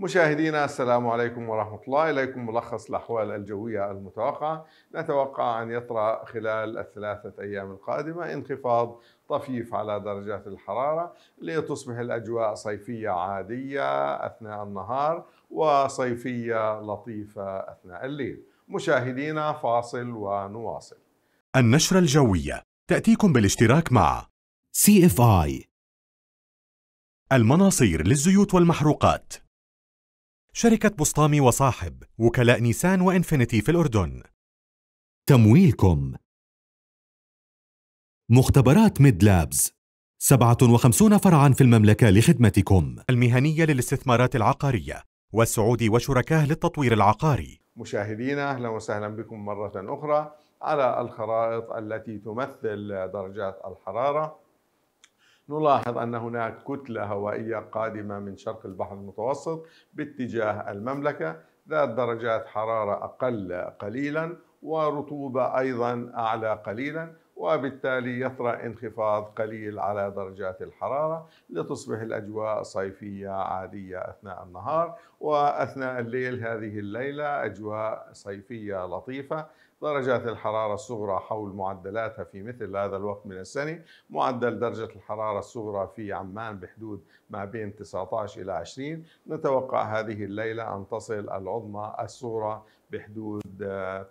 مشاهدينا السلام عليكم ورحمة الله إليكم ملخص الأحوال الجوية المتوقعة نتوقع أن يطرأ خلال الثلاثة أيام القادمة انخفاض طفيف على درجات الحرارة لتصبح الأجواء صيفية عادية أثناء النهار وصيفية لطيفة أثناء الليل مشاهدينا فاصل ونواصل النشرة الجوية تأتيكم بالاشتراك مع CFI المناصير للزيوت والمحروقات شركة بسطامي وصاحب وكلاء نيسان وإنفينيتي في الأردن تمويلكم مختبرات ميد لابز 57 فرعا في المملكة لخدمتكم المهنية للاستثمارات العقارية والسعودي وشركاه للتطوير العقاري مشاهدينا أهلا وسهلا بكم مرة أخرى على الخرائط التي تمثل درجات الحرارة نلاحظ أن هناك كتلة هوائية قادمة من شرق البحر المتوسط باتجاه المملكة ذات درجات حرارة أقل قليلا ورطوبة أيضا أعلى قليلا وبالتالي يطرأ انخفاض قليل على درجات الحرارة لتصبح الأجواء صيفية عادية أثناء النهار وأثناء الليل هذه الليلة أجواء صيفية لطيفة درجات الحرارة الصغرى حول معدلاتها في مثل هذا الوقت من السنة معدل درجة الحرارة الصغرى في عمان بحدود ما بين 19 إلى 20 نتوقع هذه الليلة أن تصل العظمى الصغرى بحدود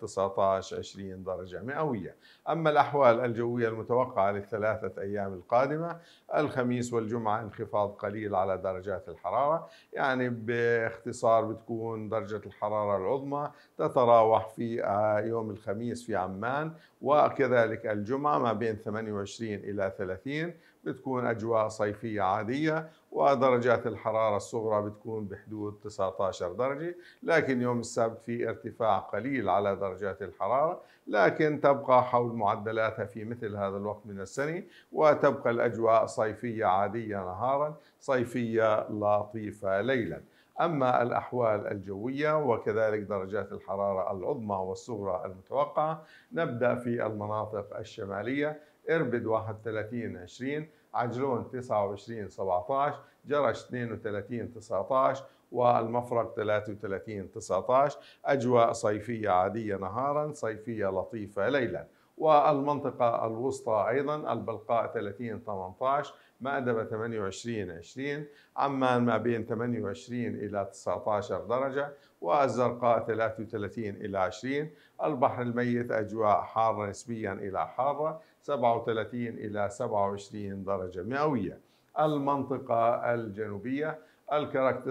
19 آه، 20 درجة مئوية أما الأحوال الجوية المتوقعة للثلاثة أيام القادمة الخميس والجمعة انخفاض قليل على درجات الحرارة يعني باختصار بتكون درجة الحرارة العظمى تتراوح في آه، يوم الخميس في عمان وكذلك الجمعة ما بين 28 إلى 30 بتكون أجواء صيفية عادية ودرجات الحرارة الصغرى بتكون بحدود 19 درجة لكن يوم السبت في ارتفاع قليل على درجات الحرارة لكن تبقى حول معدلاتها في مثل هذا الوقت من السنة وتبقى الأجواء صيفية عادية نهارا صيفية لطيفة ليلا أما الأحوال الجوية وكذلك درجات الحرارة العظمى والصغرى المتوقعة نبدأ في المناطق الشمالية إربد 31 20 عجلون 29 17 جرش 32 19 والمفرق 33 19 أجواء صيفية عادية نهارا صيفية لطيفة ليلا والمنطقة الوسطى أيضا البلقاء 30 18 مأدبة 28 20 عمان ما بين 28 إلى 19 درجة والزرقاء 33 إلى 20 البحر الميت أجواء حارة نسبيا إلى حارة 37 إلى 27 درجة مئوية المنطقة الجنوبية الكرك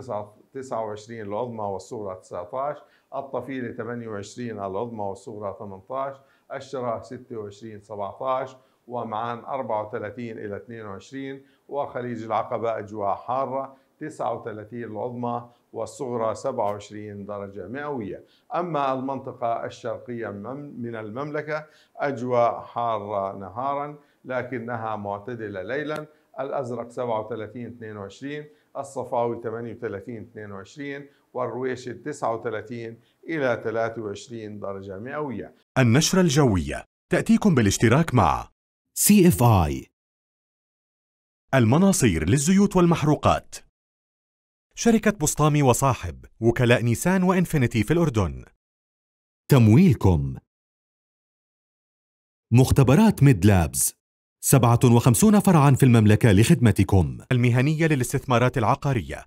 29 العظمى والصغرى 19 الطفيلة 28 العظمى والصغرى 18 الشراء 26 17 ومعان 34 إلى 22 وخليج العقبة أجواء حارة 39 العظمى والصغرى 27 درجة مئوية أما المنطقة الشرقية من المملكة أجواء حارة نهارا لكنها معتدلة ليلا الأزرق 37 22 الصفاوي 38 22 والرويشة 39 إلى 23 درجة مئوية النشرة الجوية تأتيكم بالاشتراك مع CFI المناصير للزيوت والمحروقات شركة بسطامي وصاحب وكلاء نيسان وإنفينيتي في الأردن تمويلكم مختبرات ميد لابز 57 فرعا في المملكة لخدمتكم المهنية للاستثمارات العقارية